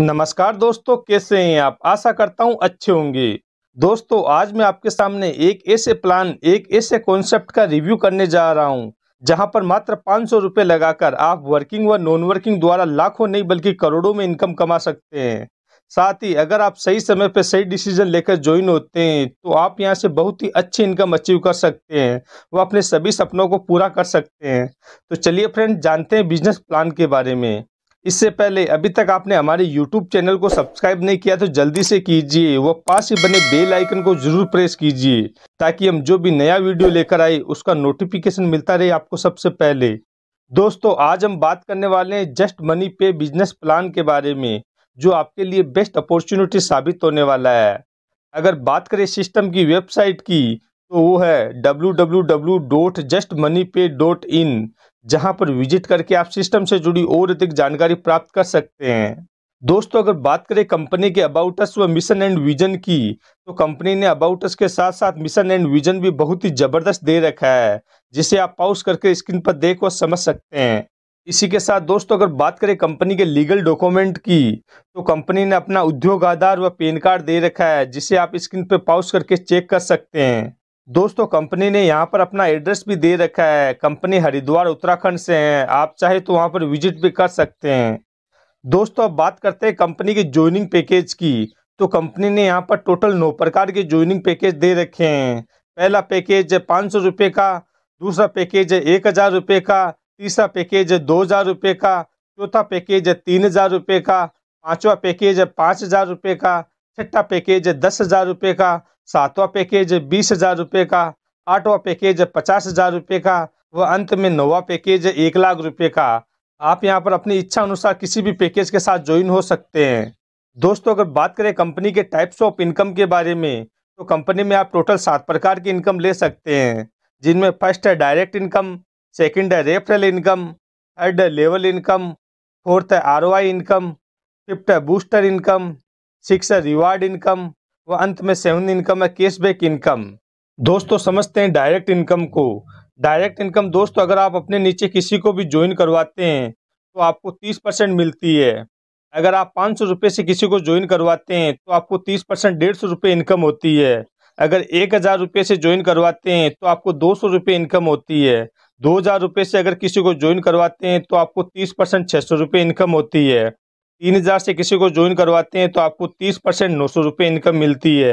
नमस्कार दोस्तों कैसे हैं आप आशा करता हूं अच्छे होंगे दोस्तों आज मैं आपके सामने एक ऐसे प्लान एक ऐसे कॉन्सेप्ट का रिव्यू करने जा रहा हूं जहां पर मात्र पाँच सौ रुपये लगाकर आप वर्किंग व नॉन वर्किंग द्वारा लाखों नहीं बल्कि करोड़ों में इनकम कमा सकते हैं साथ ही अगर आप सही समय पर सही डिसीजन लेकर ज्वाइन होते हैं तो आप यहाँ से बहुत ही अच्छी इनकम अचीव कर सकते हैं वो अपने सभी सपनों को पूरा कर सकते हैं तो चलिए फ्रेंड जानते हैं बिजनेस प्लान के बारे में इससे पहले अभी तक आपने हमारे YouTube चैनल को सब्सक्राइब नहीं किया तो जल्दी से कीजिए व पास ही बने बेल आइकन को जरूर प्रेस कीजिए ताकि हम जो भी नया वीडियो लेकर आए उसका नोटिफिकेशन मिलता रहे आपको सबसे पहले दोस्तों आज हम बात करने वाले हैं just money pay business plan के बारे में जो आपके लिए बेस्ट अपॉर्चुनिटी साबित होने वाला है अगर बात करें सिस्टम की वेबसाइट की तो वो है W W W dot just money pay in जहां पर विजिट करके आप सिस्टम से जुड़ी और अधिक जानकारी प्राप्त कर सकते हैं दोस्तों अगर बात करें कंपनी के अबाउट अस व मिशन एंड विजन की तो कंपनी ने अबाउट अस के साथ साथ मिशन एंड विजन भी बहुत ही जबरदस्त दे रखा है जिसे आप पाउस करके स्क्रीन पर देख और समझ सकते हैं इसी के साथ दोस्तों अगर बात करें कंपनी के लीगल डॉक्यूमेंट की तो कंपनी ने अपना उद्योग आधार व पेन कार्ड दे रखा है जिसे आप स्क्रीन पर पाउस करके चेक कर सकते हैं दोस्तों कंपनी ने यहाँ पर अपना एड्रेस भी दे रखा है कंपनी हरिद्वार उत्तराखंड से है आप चाहे तो वहाँ पर विजिट भी कर सकते हैं दोस्तों अब बात करते हैं कंपनी के ज्वाइनिंग पैकेज की तो कंपनी ने यहाँ पर टोटल नौ प्रकार के ज्वाइनिंग पैकेज दे रखे हैं पहला पैकेज है पाँच सौ रुपये का दूसरा पैकेज है एक हज़ार रुपये का तीसरा पैकेज है दो हज़ार रुपये का चौथा पैकेज है तीन हज़ार रुपये का पाँचवा पैकेज है पाँच हज़ार रुपये का छठा पैकेज दस हज़ार रुपये का सातवां पैकेज बीस हज़ार रुपये का आठवां पैकेज पचास हज़ार रुपये का व अंत में नौवा पैकेज एक लाख रुपये का आप यहाँ पर अपनी इच्छा अनुसार किसी भी पैकेज के साथ ज्वाइन हो सकते हैं दोस्तों अगर बात करें कंपनी के टाइप्स ऑफ इनकम के बारे में तो कंपनी में आप टोटल सात प्रकार की इनकम ले सकते हैं जिनमें फर्स्ट है डायरेक्ट इनकम सेकंड है रेफरल इनकम थर्ड है लेवल इनकम फोर्थ है आर इनकम फिफ्थ है बूस्टर इनकम सिक्स है रिवार्ड इनकम व अंत में सेवन इनकम है कैशबैक इनकम दोस्तों समझते हैं डायरेक्ट इनकम को डायरेक्ट इनकम दोस्तों अगर आप अपने नीचे किसी को भी ज्वाइन करवाते हैं तो आपको तीस परसेंट मिलती है अगर आप पाँच सौ रुपये से किसी को ज्वाइन करवाते हैं तो आपको तीस परसेंट डेढ़ सौ रुपये इनकम होती है अगर एक हज़ार रुपये से ज्वाइन करवाते हैं तो आपको दो सौ रुपये इनकम होती है दो हज़ार रुपये से अगर किसी को ज्वाइन करवाते हैं तो आपको तीस परसेंट छः सौ रुपये इनकम होती है तीन हजार से किसी को ज्वाइन करवाते हैं तो आपको तीस परसेंट नौ सौ रुपये इनकम मिलती है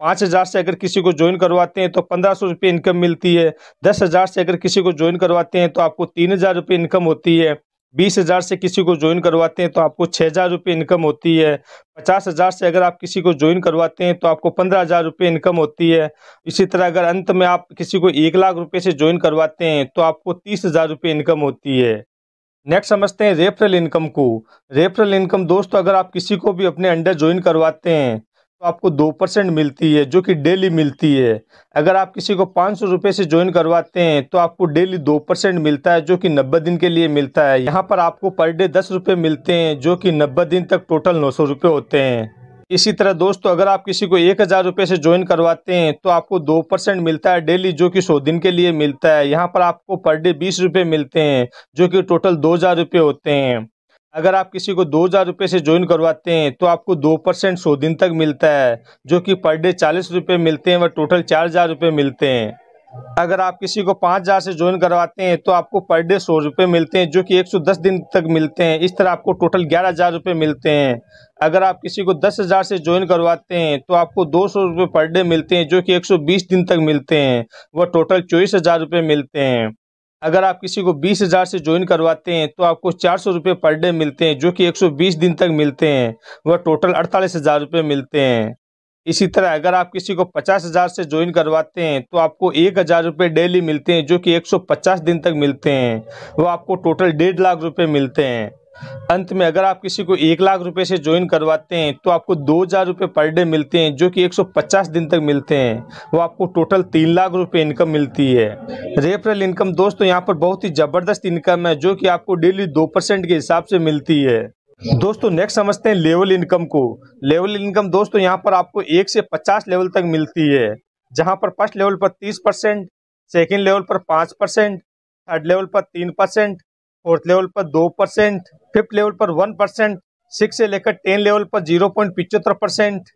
पाँच हजार से अगर किसी को ज्वाइन करवाते हैं तो पंद्रह सौ रुपये इनकम मिलती है दस हजार से अगर किसी को ज्वाइन करवाते हैं तो आपको तीन हजार रुपये इनकम होती है बीस हज़ार से किसी को ज्वाइन करवाते हैं तो आपको छः हज़ार रुपये इनकम होती है पचास हज़ार से अगर आप किसी को ज्वाइन करवाते हैं तो आपको पंद्रह हज़ार रुपये इनकम होती है इसी तरह अगर अंत में आप किसी को एक लाख रुपये से ज्वाइन करवाते हैं तो आपको तीस हज़ार रुपये इनकम होती है नेक्स्ट समझते हैं रेफरल इनकम को रेफरल इनकम दोस्तों अगर आप किसी को भी अपने अंडर ज्वाइन करवाते हैं तो आपको दो परसेंट मिलती है जो कि डेली मिलती है अगर आप किसी को पाँच सौ रुपये से ज्वाइन करवाते हैं तो आपको डेली दो परसेंट मिलता है जो कि नब्बे दिन के लिए मिलता है यहाँ पर आपको पर डे दस रुपये मिलते हैं जो कि नब्बे दिन तक टोटल नौ सौ रुपये होते हैं इसी तरह दोस्तों अगर आप किसी को एक हज़ार रुपये से ज्वाइन करवाते हैं तो आपको दो परसेंट मिलता है डेली जो कि सौ दिन के लिए मिलता है यहाँ पर आपको पर डे बीस रुपये मिलते हैं जो कि टोटल दो हज़ार रुपये होते हैं अगर आप किसी को दो हज़ार रुपये से ज्वाइन करवाते हैं तो आपको दो परसेंट सौ दिन तक मिलता है जो कि पर डे चालीस रुपये मिलते हैं व टोटल चार हज़ार रुपये मिलते हैं अगर आप किसी को पाँच हज़ार से ज्वाइन करवाते हैं तो आपको पर डे सौ रुपये मिलते हैं जो कि एक सौ दस दिन तक मिलते हैं इस तरह आपको टोटल ग्यारह हज़ार रुपये मिलते हैं अगर आप किसी को दस हज़ार से ज्वाइन करवाते हैं तो आपको दो सौ रुपये पर डे मिलते हैं जो कि एक सौ बीस दिन तक मिलते हैं वह टोटल चौबीस हज़ार रुपये मिलते हैं अगर आप किसी को बीस हज़ार से ज्वाइन करवाते हैं तो आपको चार सौ रुपये पर डे मिलते हैं जो कि एक सौ बीस दिन तक मिलते हैं वह टोटल अड़तालीस हज़ार रुपये मिलते हैं इसी तरह अगर आप किसी को पचास हज़ार से ज्वाइन करवाते हैं तो आपको एक हज़ार रुपये डेली मिलते हैं जो कि एक सौ पचास दिन तक मिलते हैं वो आपको टोटल डेढ़ लाख रुपये मिलते हैं अंत में अगर आप किसी को एक लाख रुपए से ज्वाइन करवाते हैं तो आपको दो हज़ार रुपये पर डे मिलते हैं जो कि 150 दिन तक मिलते हैं वो आपको टोटल तीन लाख रुपए इनकम मिलती है रेफरल इनकम दोस्तों यहाँ पर बहुत ही ज़बरदस्त इनकम है जो कि आपको डेली दो परसेंट के हिसाब से मिलती है दोस्तों नेक्स्ट समझते हैं लेवल इनकम को लेवल इनकम दोस्तों यहाँ पर आपको एक से पचास लेवल तक मिलती है जहाँ पर फर्स्ट लेवल पर तीस परसेंट सेकेंड लेवल पर पाँच परसेंट थर्ड लेवल पर तीन परसेंट फोर्थ लेवल पर दो परसेंट फिफ्थ लेवल पर वन परसेंट सिक्स से लेकर टेन लेवल पर जीरो पॉइंट पिचहत्तर परसेंट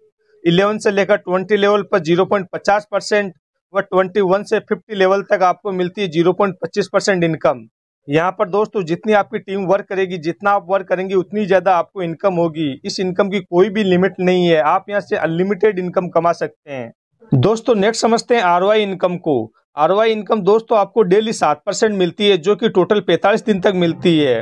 इलेवन से लेकर ट्वेंटी लेवल पर जीरो पॉइंट पचास परसेंट व ट्वेंटी वन से फिफ्टी लेवल तक आपको मिलती है जीरो पॉइंट पच्चीस परसेंट इनकम यहाँ पर दोस्तों जितनी आपकी टीम वर्क करेगी जितना आप वर्क करेंगे उतनी ज़्यादा आपको इनकम होगी इस इनकम की कोई भी लिमिट नहीं है आप यहाँ से अनलिमिटेड इनकम कमा सकते हैं दोस्तों नेक्स्ट समझते हैं आर इनकम को आर इनकम दोस्तों आपको डेली सात परसेंट मिलती है जो कि टोटल पैंतालीस दिन तक मिलती है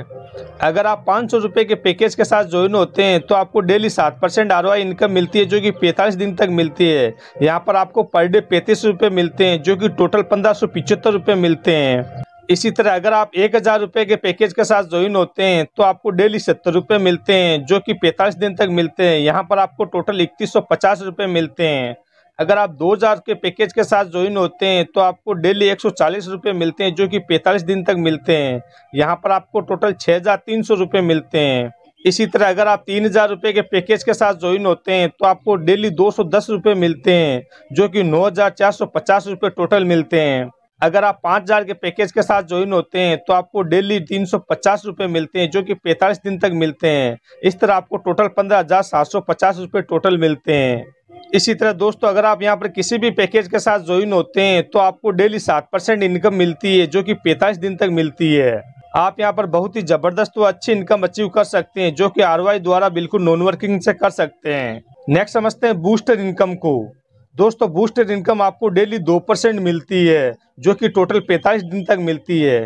अगर आप पाँच सौ रुपये के पैकेज के साथ ज्वाइन होते हैं तो आपको डेली सात परसेंट आर इनकम मिलती है जो कि पैंतालीस दिन तक मिलती है यहाँ पर आपको पर डे पैंतीस रुपये मिलते हैं जो कि टोटल पंद्रह सौ पिचहत्तर रुपये मिलते हैं इसी तरह अगर आप एक हज़ार रुपये के पैकेज के साथ ज्वाइन होते हैं तो आपको डेली सत्तर रुपये मिलते हैं जो कि पैंतालीस दिन तक मिलते हैं यहाँ पर आपको टोटल इकतीस सौ पचास रुपये मिलते हैं अगर आप दो हज़ार के पैकेज के साथ ज्वाइन होते हैं तो आपको डेली एक सौ चालीस रुपये मिलते हैं जो कि पैंतालीस दिन तक मिलते हैं यहाँ पर आपको टोटल छः हज़ार तीन सौ रुपये मिलते हैं इसी तरह अगर आप तीन हज़ार रुपये के पैकेज के साथ ज्वाइन होते हैं तो आपको डेली दो सौ दस रुपये मिलते हैं जो कि नौ हज़ार चार सौ पचास रुपये टोटल मिलते हैं अगर आप पाँच हज़ार के पैकेज के साथ ज्वाइन होते हैं तो आपको डेली तीन सौ पचास रुपये मिलते हैं जो कि पैंतालीस दिन तक मिलते हैं इस तरह आपको टोटल पंद्रह हज़ार सात सौ पचास रुपये टोटल मिलते हैं इसी तरह दोस्तों अगर आप यहाँ पर किसी भी पैकेज के साथ ज्वाइन होते हैं तो आपको डेली सात परसेंट इनकम मिलती है जो कि पैंतालीस दिन तक मिलती है आप यहाँ पर बहुत ही जबरदस्त और अच्छी इनकम अचीव कर सकते हैं जो कि आर द्वारा बिल्कुल नॉन वर्किंग से कर सकते हैं नेक्स्ट समझते हैं बूस्टर इनकम को दोस्तों बूस्टेड इनकम आपको डेली दो परसेंट मिलती है जो कि टोटल पैंतालीस दिन तक मिलती है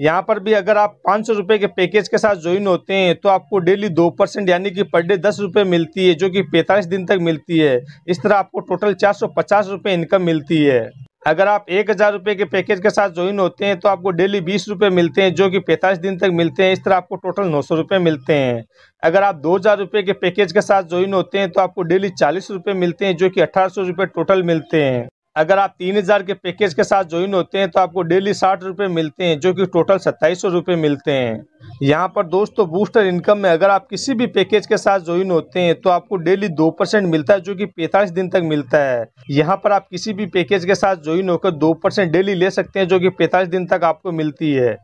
यहाँ पर भी अगर आप पाँच सौ रुपये के पैकेज के साथ ज्वाइन होते हैं तो आपको डेली दो परसेंट यानी कि पर डे दस रुपये मिलती है जो कि पैंतालीस दिन तक मिलती है इस तरह आपको टोटल चार सौ पचास रुपये इनकम मिलती है अगर आप एक हज़ार रुपये के पैकेज के साथ ज्वाइन होते हैं तो आपको डेली बीस रुपये मिलते हैं जो कि पैंतालीस दिन तक मिलते हैं इस तरह आपको टोटल नौ सौ रुपये मिलते हैं अगर आप दो हज़ार रुपये के पैकेज के साथ ज्वाइन होते हैं तो आपको डेली चालीस रुपये मिलते हैं जो कि अठारह सौ रुपये टोटल मिलते हैं अगर आप तीन हज़ार के पैकेज के साथ ज्वाइन होते हैं तो आपको डेली साठ रुपये मिलते हैं जो कि टोटल सत्ताईस सौ रुपये मिलते हैं यहाँ पर दोस्तों बूस्टर इनकम में अगर आप किसी भी पैकेज के साथ ज्वाइन होते हैं तो आपको डेली दो परसेंट मिलता है जो कि पैंतालीस दिन तक मिलता है यहाँ पर आप किसी भी पैकेज के साथ ज्वाइन होकर दो परसेंट डेली ले सकते हैं जो कि पैंतालीस दिन तक आपको मिलती है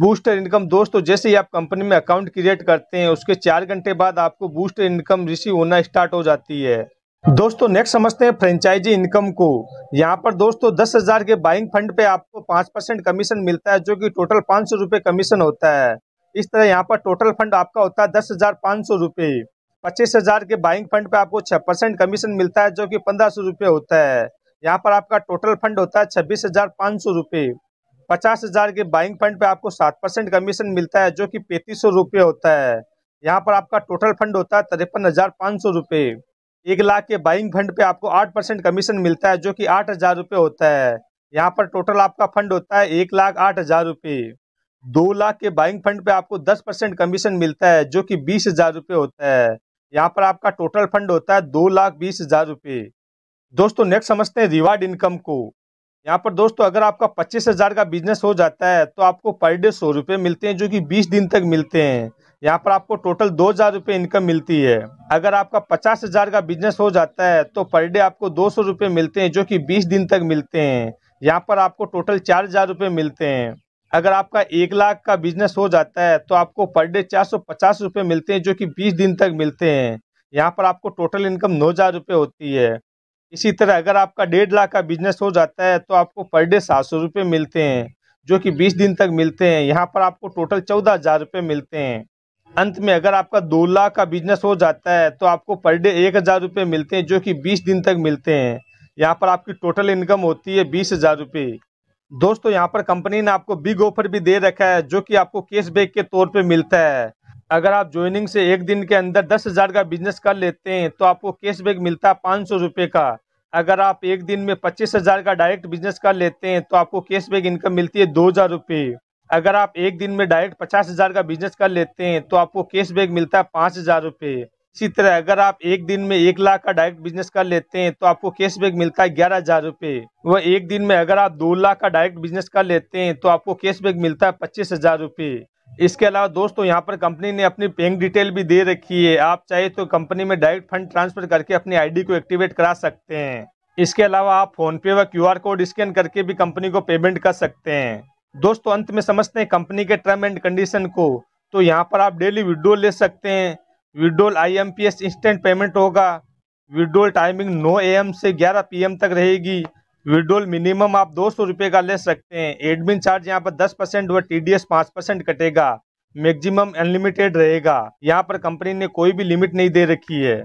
बूस्टर इनकम दोस्तों जैसे ही आप कंपनी में अकाउंट क्रिएट करते हैं उसके चार घंटे बाद आपको बूस्टर इनकम रिसीव होना स्टार्ट हो जाती है दोस्तों नेक्स्ट समझते हैं फ्रेंचाइजी इनकम को यहाँ पर दोस्तों दस हजार के बाइंग फंड पे आपको पाँच परसेंट कमीशन मिलता है जो कि टोटल पाँच सौ रुपये कमीशन होता है इस तरह यहाँ पर टोटल फंड आपका होता है दस हजार पाँच सौ रुपये पच्चीस हजार के बाइंग फंड पे आपको छः परसेंट कमीशन मिलता है जो कि पंद्रह सौ रुपये होता है यहाँ पर आपका टोटल फंड होता है छब्बीस हजार पाँच सौ रुपये पचास हजार के बाइंग फंड पे आपको सात परसेंट कमीशन मिलता है जो कि पैंतीस सौ रुपये होता है यहाँ पर आपका टोटल फंड होता है तिरपन हजार पाँच सौ रुपये एक लाख के बाइंग फंड पे आपको आठ परसेंट कमीशन मिलता है जो कि आठ हज़ार रुपये होता है यहाँ पर टोटल आपका फंड होता है एक लाख आठ हज़ार रुपये दो लाख के बाइंग फंड पे आपको दस परसेंट कमीशन मिलता है जो कि बीस हज़ार रुपये होता है यहाँ पर आपका टोटल फंड होता है दो लाख बीस हज़ार रुपये दोस्तों नेक्स्ट समझते हैं रिवार्ड इनकम को यहाँ पर दोस्तों अगर आपका पच्चीस हज़ार का बिजनेस हो जाता है तो आपको पर डे सौ रुपये मिलते हैं जो कि बीस दिन तक मिलते हैं यहाँ पर आपको टोटल दो हज़ार रुपये इनकम मिलती है अगर आपका पचास हज़ार का बिजनेस हो जाता है तो पर डे आपको दो सौ रुपये मिलते हैं जो कि बीस दिन तक मिलते हैं यहाँ पर आपको टोटल चार हज़ार रुपये मिलते हैं अगर आपका एक लाख का बिजनेस हो जाता है तो आपको पर डे चार सौ पचास रुपये मिलते हैं जो कि बीस दिन तक मिलते हैं यहाँ पर आपको टोटल इनकम नौ हज़ार रुपये होती है इसी तरह अगर आपका डेढ़ लाख का बिजनेस हो जाता है तो आपको पर डे सात सौ रुपये मिलते हैं जो कि बीस दिन तक मिलते हैं यहाँ पर आपको टोटल चौदह हज़ार रुपये मिलते हैं अंत में अगर आपका दो लाख का बिजनेस हो जाता है तो आपको पर डे एक हज़ार रुपये मिलते हैं जो कि बीस दिन तक मिलते हैं यहाँ पर आपकी टोटल इनकम होती है बीस हज़ार रुपये दोस्तों यहाँ पर कंपनी ने आपको बिग ऑफर भी दे रखा है जो कि आपको कैशबैक के तौर पर मिलता है अगर आप ज्वाइनिंग से एक दिन के अंदर दस हज़ार का बिजनेस कर लेते हैं तो आपको बैक मिलता है पाँच सौ रुपये का अगर आप एक दिन में पच्चीस हजार का डायरेक्ट बिजनेस कर लेते हैं तो आपको कैश बैक इनकम मिलती है दो हजार रुपये अगर आप एक दिन में डायरेक्ट पचास हजार का बिजनेस कर लेते हैं तो आपको कैश बैक मिलता है पाँच हजार रुपये इसी तरह अगर आप एक दिन में एक लाख का डायरेक्ट बिजनेस कर लेते हैं तो आपको कैश बैक मिलता है ग्यारह हजार रुपये वह एक दिन में अगर आप दो लाख का डायरेक्ट बिजनेस कर लेते हैं तो आपको कैश बैक मिलता है पच्चीस हजार रुपये इसके अलावा दोस्तों यहाँ पर कंपनी ने अपनी पेइंग डिटेल भी दे रखी है आप चाहे तो कंपनी में डायरेक्ट फंड ट्रांसफर करके अपनी आईडी को एक्टिवेट करा सकते हैं इसके अलावा आप फोन पे व क्यूआर कोड स्कैन करके भी कंपनी को पेमेंट कर सकते हैं दोस्तों अंत में समझते हैं कंपनी के टर्म एंड कंडीशन को तो यहाँ पर आप डेली विड्रोल ले सकते हैं विड्रोल आई इंस्टेंट पेमेंट होगा विड्रोल टाइमिंग नौ एम से ग्यारह पी तक रहेगी विड्रोल मिनिमम आप दो सौ रुपये का ले सकते हैं एडमिन चार्ज यहाँ पर दस परसेंट व टी डी एस पाँच परसेंट कटेगा मैक्सिमम अनलिमिटेड रहेगा यहाँ पर कंपनी ने कोई भी लिमिट नहीं दे रखी है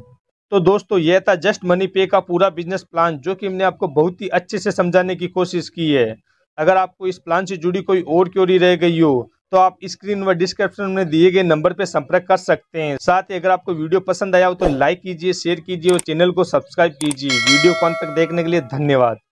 तो दोस्तों यह था जस्ट मनी पे का पूरा बिजनेस प्लान जो कि हमने आपको बहुत ही अच्छे से समझाने की कोशिश की है अगर आपको इस प्लान से जुड़ी कोई और क्योरी रह गई हो तो आप स्क्रीन व डिस्क्रिप्शन में दिए गए नंबर पर संपर्क कर सकते हैं साथ ही अगर आपको वीडियो पसंद आया हो तो लाइक कीजिए शेयर कीजिए और चैनल को सब्सक्राइब कीजिए वीडियो को तक देखने के लिए धन्यवाद